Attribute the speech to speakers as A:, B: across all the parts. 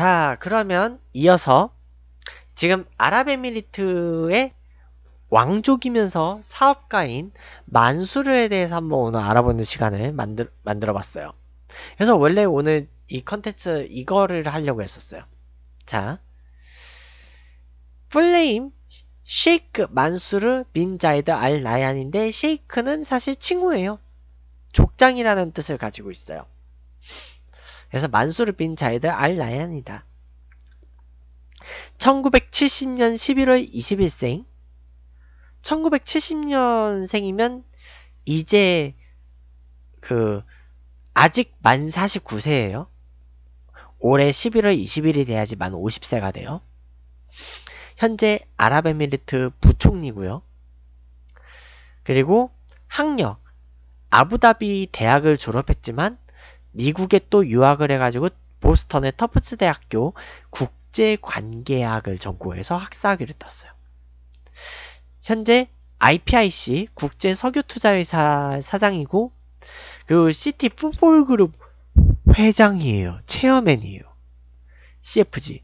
A: 자, 그러면 이어서 지금 아랍에미리트의 왕족이면서 사업가인 만수르에 대해서 한번 오늘 알아보는 시간을 만들, 만들어 봤어요. 그래서 원래 오늘 이 컨텐츠 이거를 하려고 했었어요. 자, 플레임 쉐이크 만수르 민 자이드 알 나얀인데 쉐이크는 사실 친구예요. 족장이라는 뜻을 가지고 있어요. 그래서 만수를빈 자이드 알 나얀이다. 1970년 11월 20일생 1970년생이면 이제 그 아직 만 49세예요. 올해 11월 20일이 돼야지 만 50세가 돼요. 현재 아랍에미리트 부총리고요. 그리고 학력 아부다비 대학을 졸업했지만 미국에 또 유학을 해가지고 보스턴의 터프츠 대학교 국제관계학을 전공해서 학사학위를 땄어요. 현재 IPIC 국제석유투자회사 사장이고 그 시티 풋볼그룹 회장이에요. 체어맨이에요. CFG.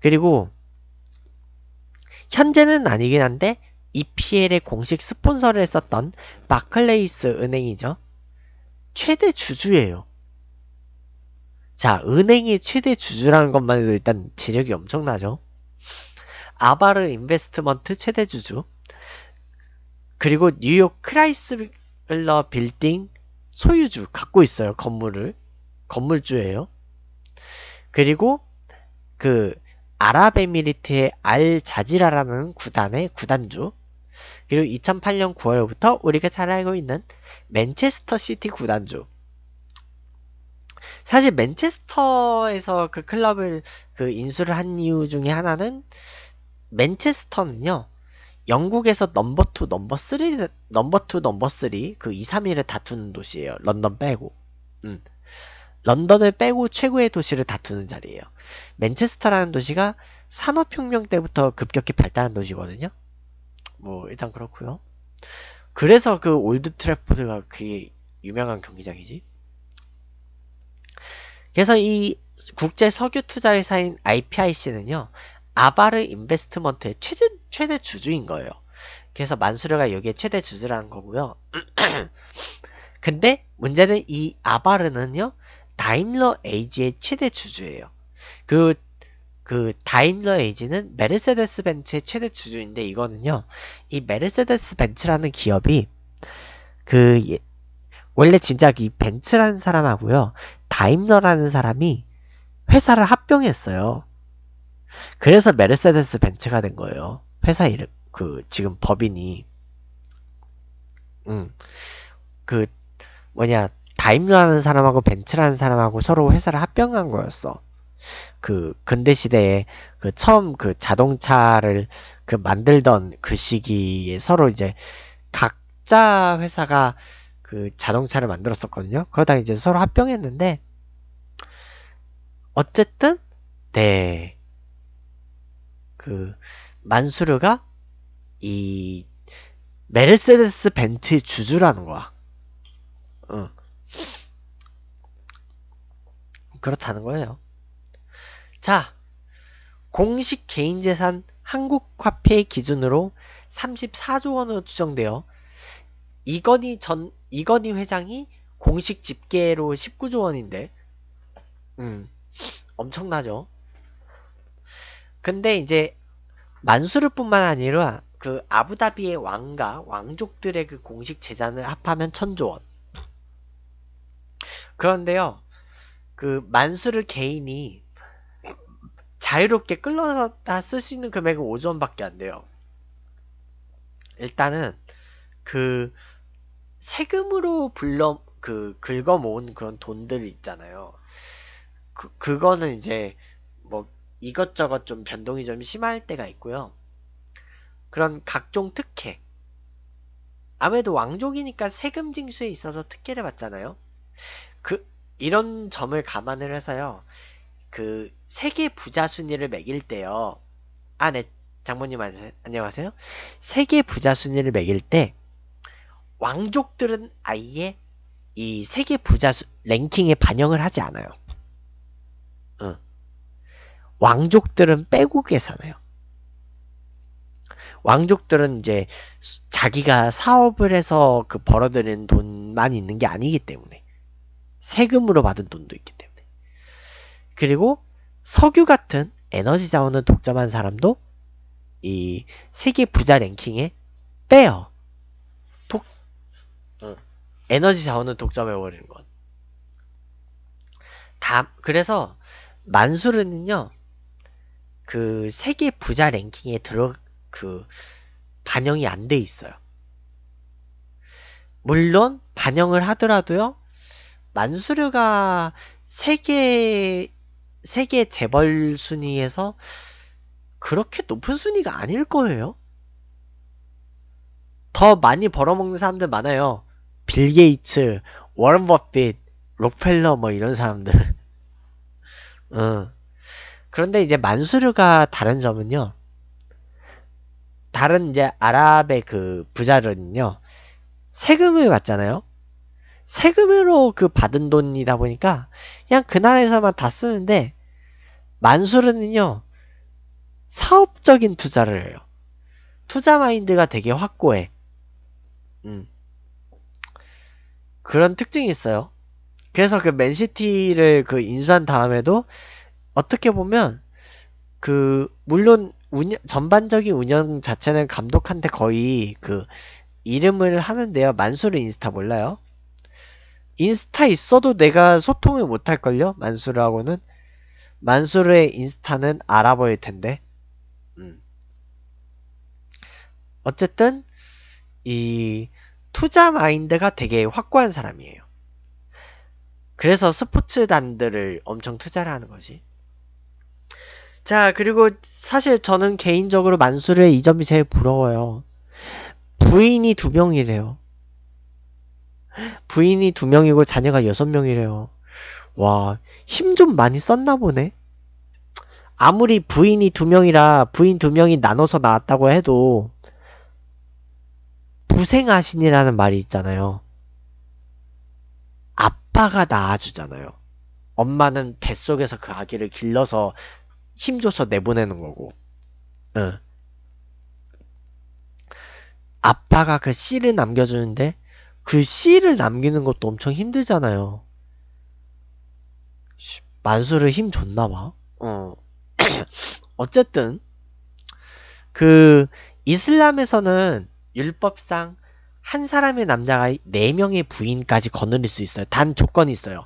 A: 그리고 현재는 아니긴 한데 EPL의 공식 스폰서를 했었던 바클레이스 은행이죠. 최대 주주예요. 자, 은행이 최대 주주라는 것만 해도 일단 재력이 엄청나죠. 아바르 인베스트먼트 최대 주주. 그리고 뉴욕 크라이스빌러 빌딩 소유주 갖고 있어요. 건물을. 건물주예요. 그리고 그 아랍에미리트의 알 자지라라는 구단의 구단주. 그리고 2008년 9월부터 우리가 잘 알고 있는 맨체스터 시티 구단주. 사실 맨체스터에서 그 클럽을 그 인수를 한 이유 중에 하나는 맨체스터는요. 영국에서 넘버 2, 넘버 3, 넘버 2, 넘버 3, 그 2, 3위를 다투는 도시예요. 런던 빼고. 음. 런던을 빼고 최고의 도시를 다투는 자리예요. 맨체스터라는 도시가 산업혁명 때부터 급격히 발달한 도시거든요. 뭐 일단 그렇고요. 그래서 그 올드 트래포드가 그게 유명한 경기장이지. 그래서 이 국제 석유 투자회사인 IPIC는요. 아바르 인베스트먼트의 최대, 최대 주주인 거예요. 그래서 만수르가 여기에 최대 주주라는 거고요. 근데 문제는 이 아바르는요. 다임러 에이지의 최대 주주예요. 그그 다임러 에이지는 메르세데스 벤츠의 최대 주주인데 이거는요. 이 메르세데스 벤츠라는 기업이 그 예, 원래 진작 이 벤츠라는 사람하고요. 다임러라는 사람이 회사를 합병했어요. 그래서 메르세데스 벤츠가 된 거예요. 회사 이름 그 지금 법인이 음. 그 뭐냐 다임러라는 사람하고 벤츠라는 사람하고 서로 회사를 합병한 거였어. 그 근대 시대에 그 처음 그 자동차를 그 만들던 그 시기에 서로 이제 각자 회사가 그 자동차를 만들었었거든요. 그러다 이제 서로 합병했는데 어쨌든 네. 그 만수르가 이 메르세데스 벤츠의 주주라는 거야. 응. 그렇다는 거예요. 자, 공식 개인재산 한국화폐 기준으로 34조 원으로 추정되어 이건희 전 이건희 회장이 공식 집계로 19조 원인데, 음, 엄청나죠. 근데 이제 만수르뿐만 아니라 그 아부다비의 왕과 왕족들의 그 공식 재산을 합하면 천조 원. 그런데요, 그 만수르 개인이 자유롭게 끌러다 쓸 수 있는 금액은 5조원밖에안 돼요. 일단은 그 세금으로 불러 그 긁어 모은 그런 돈들 있잖아요. 그 그거는 이제 뭐 이것저것 좀 변동이 좀 심할 때가 있고요. 그런 각종 특혜. 아무래도 왕족이니까 세금 징수에 있어서 특혜를 받잖아요. 그 이런 점을 감안을 해서요. 그 세계 부자 순위를 매길 때요. 아, 네. 장모님 안녕하세요. 세계 부자 순위를 매길 때 왕족들은 아예 이 세계 부자 수, 랭킹에 반영을 하지 않아요. 응. 왕족들은 빼고 계산해요. 왕족들은 이제 자기가 사업을 해서 그 벌어들인 돈만 있는 게 아니기 때문에 세금으로 받은 돈도 있기 때문에 그리고 석유 같은 에너지 자원을 독점한 사람도 이 세계 부자 랭킹에 빼요. 독, 에너지 자원을 독점해버리는 것. 다, 그래서 만수르는요, 그 세계 부자 랭킹에 들어, 그, 반영이 안 돼 있어요. 물론 반영을 하더라도요, 만수르가 세계 세계 재벌 순위에서 그렇게 높은 순위가 아닐 거예요. 더 많이 벌어먹는 사람들 많아요. 빌 게이츠, 워런 버핏, 록펠러 뭐 이런 사람들. 응. 어. 그런데 이제 만수르가 다른 점은요. 다른 이제 아랍의 그 부자들은요. 세금을 받잖아요. 세금으로 그 받은 돈이다 보니까 그냥 그 나라에서만 다 쓰는데 만수르는요, 사업적인 투자를 해요. 투자 마인드가 되게 확고해. 음. 그런 특징이 있어요. 그래서 그 맨시티를 그 인수한 다음에도 어떻게 보면 그 물론 운영, 전반적인 운영 자체는 감독한테 거의 그 이름을 하는데요. 만수르 인스타 몰라요? 인스타 있어도 내가 소통을 못할걸요? 만수르하고는? 만수르의 인스타는 알아보일 텐데. 음. 어쨌든 이 투자 마인드가 되게 확고한 사람이에요. 그래서 스포츠단들을 엄청 투자를 하는 거지. 자, 그리고 사실 저는 개인적으로 만수르의 이 점이 제일 부러워요. 부인이 두 명이래요. 부인이 두 명이고 자녀가 여섯 명이래요. 와, 힘 좀 많이 썼나 보네? 아무리 부인이 두 명이라 부인 두 명이 나눠서 나왔다고 해도 부생하신이라는 말이 있잖아요. 아빠가 낳아주잖아요. 엄마는 뱃속에서 그 아기를 길러서 힘줘서 내보내는 거고. 응. 아빠가 그 씨를 남겨주는데 그 씨를 남기는 것도 엄청 힘들잖아요. 만수를 힘 줬나봐. 어. 어쨌든, 그, 이슬람에서는 율법상 한 사람의 남자가 네 명의 부인까지 거느릴 수 있어요. 단 조건이 있어요.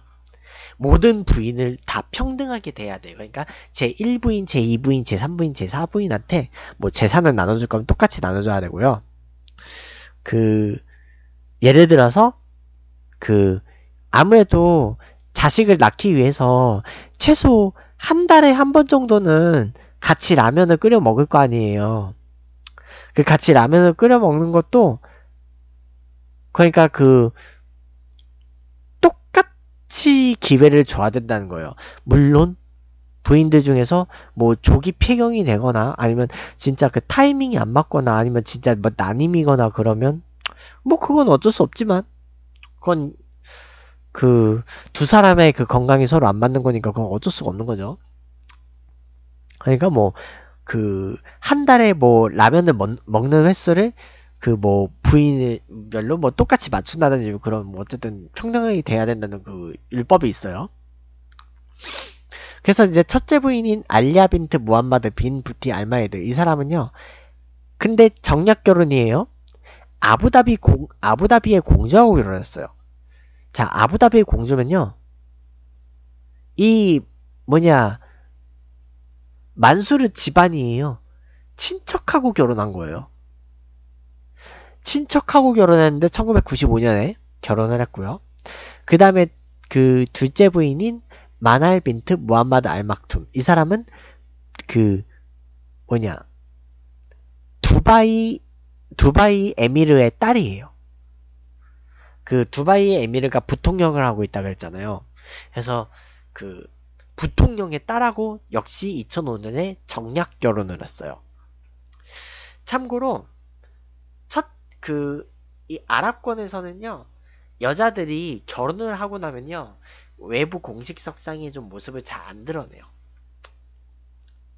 A: 모든 부인을 다 평등하게 돼야 돼요. 그러니까 제 1부인, 제 2부인, 제 3부인, 제 4부인한테 뭐 재산을 나눠줄 거면 똑같이 나눠줘야 되고요. 그 예를 들어서 그 아무래도 자식을 낳기 위해서 최소 한 달에 한 번 정도는 같이 라면을 끓여 먹을 거 아니에요. 그 같이 라면을 끓여 먹는 것도 그러니까 그 똑같이 기회를 줘야 된다는 거예요. 물론 부인들 중에서 뭐 조기 폐경이 되거나 아니면 진짜 그 타이밍이 안 맞거나 아니면 진짜 뭐 난임이거나 그러면 뭐 그건 어쩔 수 없지만 그건 그두 사람의 그 건강이 서로 안 맞는 거니까 그건 어쩔 수가 없는 거죠. 그러니까 뭐 그 한 달에 뭐 라면을 먹, 먹는 횟수를 그 뭐 부인별로 뭐 똑같이 맞춘다든지 그런 뭐 어쨌든 평등하게 돼야 된다는 그일법이 있어요. 그래서 이제 첫째 부인인 알리아 빈트 무함마드 빈 부티 알마에드 이 사람은요. 근데 정략 결혼이에요. 아부다비 공 아부다비의 공주하고 결혼했어요. 자, 아부다비 공주는요. 이 뭐냐 만수르 집안이에요. 친척하고 결혼한 거예요. 친척하고 결혼했는데 1995년에 결혼을 했고요. 그 다음에 그 둘째 부인인 마날 빈트 무함마드 알막툼 이 사람은 그 뭐냐 두바이 두바이 에미르의 딸이에요. 그 두바이의 에미르가 부통령을 하고 있다 그랬잖아요. 그래서 그부통령의딸하고 역시 2005년에 정략 결혼을 했어요. 참고로 첫 그 이 아랍권에서는요 여자들이 결혼을 하고 나면요 외부 공식석상에 좀 모습을 잘 안 드러내요.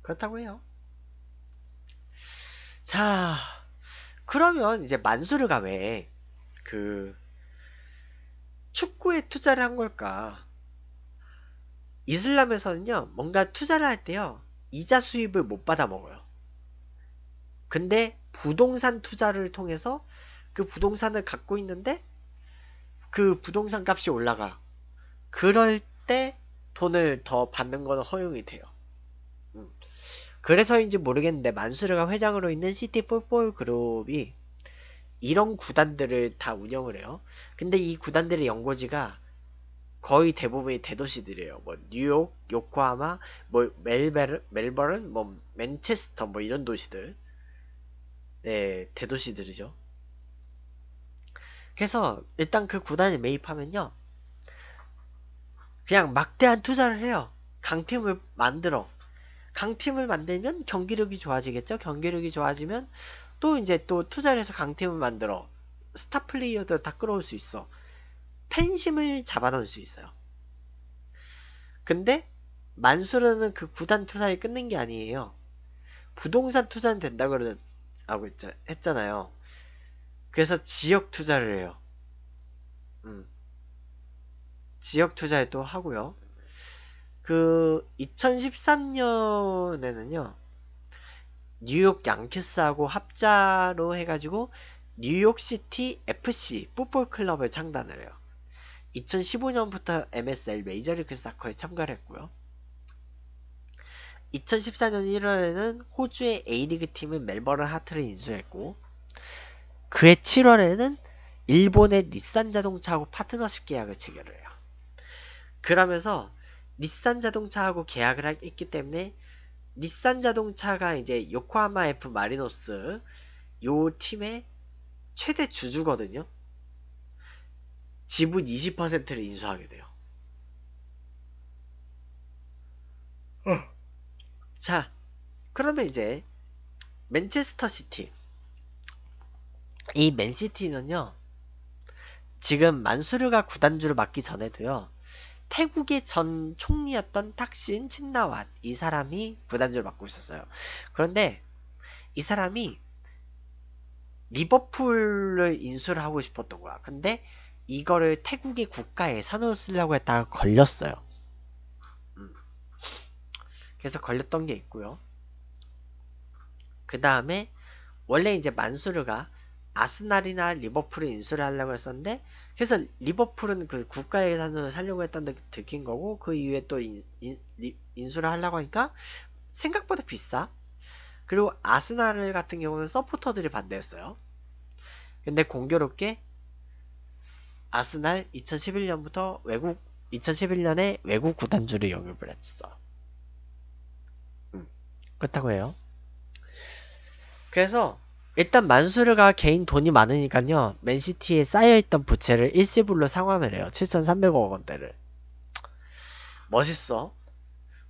A: 그렇다고 해요. 자 그러면 이제 만수르가 왜그 축구에 투자를 한 걸까? 이슬람에서는요, 뭔가 투자를 할 때요, 이자 수입을 못 받아 먹어요. 근데 부동산 투자를 통해서 그 부동산을 갖고 있는데 그 부동산 값이 올라가. 그럴 때 돈을 더 받는 건 허용이 돼요. 음. 그래서인지 모르겠는데 만수르가 회장으로 있는 시티 폴폴 그룹이 이런 구단들을 다 운영을 해요. 근데 이 구단들의 연고지가 거의 대부분이 대도시들이에요. 뭐 뉴욕, 요코하마, 뭐 멜베르, 멜버른, 뭐 맨체스터 뭐 이런 도시들. 네, 대도시들이죠. 그래서 일단 그 구단에 매입하면요. 그냥 막대한 투자를 해요. 강팀을 만들어. 강팀을 만들면 경기력이 좋아지겠죠? 경기력이 좋아지면 또 이제 또 투자를 해서 강팀을 만들어 스타 플레이어들 다 끌어올 수 있어 팬심을 잡아놓을 수 있어요 근데 만수르는 그 구단 투자에 끊는 게 아니에요 부동산 투자는 된다 그러고 했잖아요 그래서 지역 투자를 해요 음. 지역 투자에도 하고요 그 2013년에는요 뉴욕 양키스하고 합자로 해가지고 뉴욕시티 FC 풋볼 클럽을 창단을 해요. 2015년부터 MSL 메이저리그 사커에 참가를 했고요. 2014년 1월에는 호주의 A리그 팀은 멜버른 하트를 인수했고 그해 7월에는 일본의 닛산 자동차하고 파트너십 계약을 체결을 해요. 그러면서 닛산 자동차하고 계약을 했기 때문에 닛산 자동차가 이제 요코하마 F 마리노스 요 팀의 최대 주주거든요. 지분 20%를 인수하게 돼요. 어. 자, 그러면 이제 맨체스터 시티. 이 맨시티는요. 지금 만수르가 구단주를 맡기 전에도요. 태국의 전 총리였던 탁신 친나왓이 사람이 구단주를 맡고 있었어요. 그런데 이 사람이 리버풀을 인수를 하고 싶었던 거야. 근데 이거를 태국의 국가에 산으로 쓰려고 했다가 걸렸어요. 음. 그래서 걸렸던 게 있고요. 그 다음에 원래 이제 만수르가 아스날이나 리버풀을 인수를 하려고 했었는데 그래서 리버풀은 그 국가의 예산으로 살려고 했다는 들킨 거고 그 이후에 또 인, 인, 인수를 하려고 하니까 생각보다 비싸. 그리고 아스날 같은 경우는 서포터들이 반대했어요. 근데 공교롭게 아스날 2011년부터 외국 2011년에 외국 구단주를 영입을 했어. 음, 그렇다고 해요. 그래서 일단 만수르가 개인 돈이 많으니까요. 맨시티에 쌓여있던 부채를 일시불로 상환을 해요. 7,300억 원대를. 멋있어.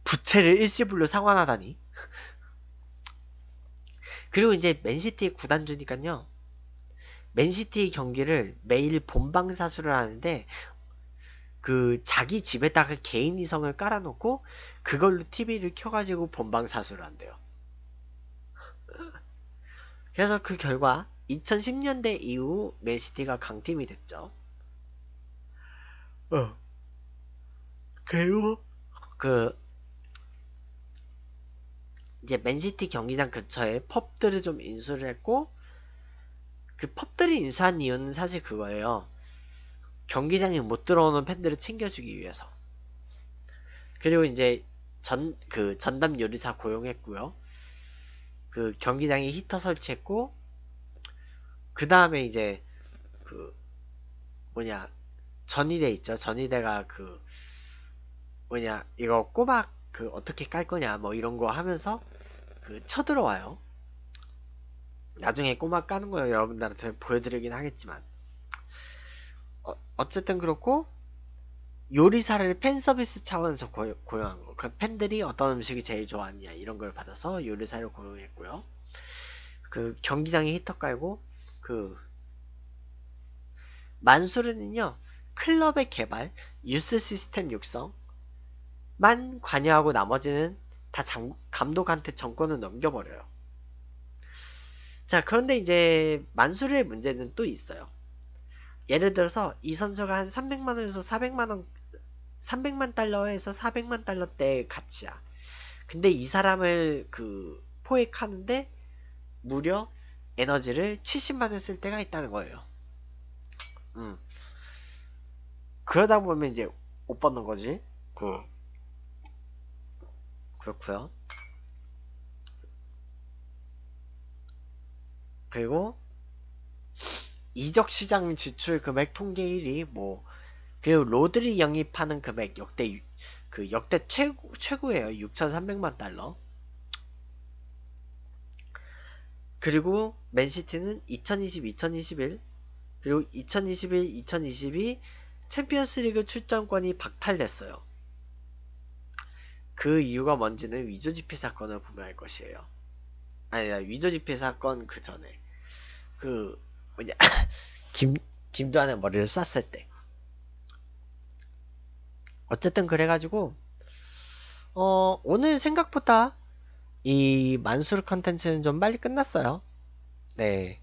A: 부채를 일시불로 상환하다니. 그리고 이제 맨시티 구단주니까요. 맨시티 경기를 매일 본방 사수를 하는데 그 자기 집에다가 개인 위성을 깔아놓고 그걸로 TV를 켜가지고 본방 사수를 한대요. 그래서 그 결과 2010년대 이후 맨시티가 강팀이 됐죠. 어. 그리고 그 이제 맨시티 경기장 근처에 펍들을 좀 인수를 했고 그 펍들이 인수한 이유는 사실 그거예요. 경기장에 못 들어오는 팬들을 챙겨주기 위해서. 그리고 이제 전 그 전담 요리사 고용했고요. 그 경기장에 히터 설치했고 그 다음에 이제 그 뭐냐 전이대 있죠 전이대가그 뭐냐 이거 꼬박 그 어떻게 깔 거냐 뭐 이런 거 하면서 그 쳐들어와요 나중에 꼬막 까는 거요 여러분들한테 보여드리긴 하겠지만 어, 어쨌든 그렇고 요리사를 팬 서비스 차원에서 고용, 한 거. 그 팬들이 어떤 음식이 제일 좋아하냐 이런 걸 받아서 요리사를 고용했고요. 그 경기장에 히터 깔고 그 만수르는요 클럽의 개발, 유스 시스템 육성만 관여하고 나머지는 다 장, 감독한테 정권을 넘겨버려요. 자 그런데 이제 만수르의 문제는 또 있어요. 예를 들어서 이 선수가 한 300만원에서 400만원 300만 달러에서 400만 달러대 가치야. 근데 이 사람을 그 포획하는데 무려 에너지를 70만을 쓸 때가 있다는 거예요. 음. 그러다 보면 이제 못 받는 거지. 그 그렇고요. 그리고 이적 시장 지출 금액 통계 1위 뭐 그리고 로드리 영입하는 금액 역대 그 역대 최고 최고예요. 6,300만 달러. 그리고 맨시티는 2020-2021 그리고 2021-2022 챔피언스리그 출전권이 박탈됐어요. 그 이유가 뭔지는 위조 지폐 사건을 보면 알 것이에요. 아니다 위조 지폐 사건 그 전에 그 뭐냐 김 김도한의 머리를 쐈을 때 어쨌든 그래가지고 어, 오늘 생각보다 이 만수르 컨텐츠는 좀 빨리 끝났어요. 네.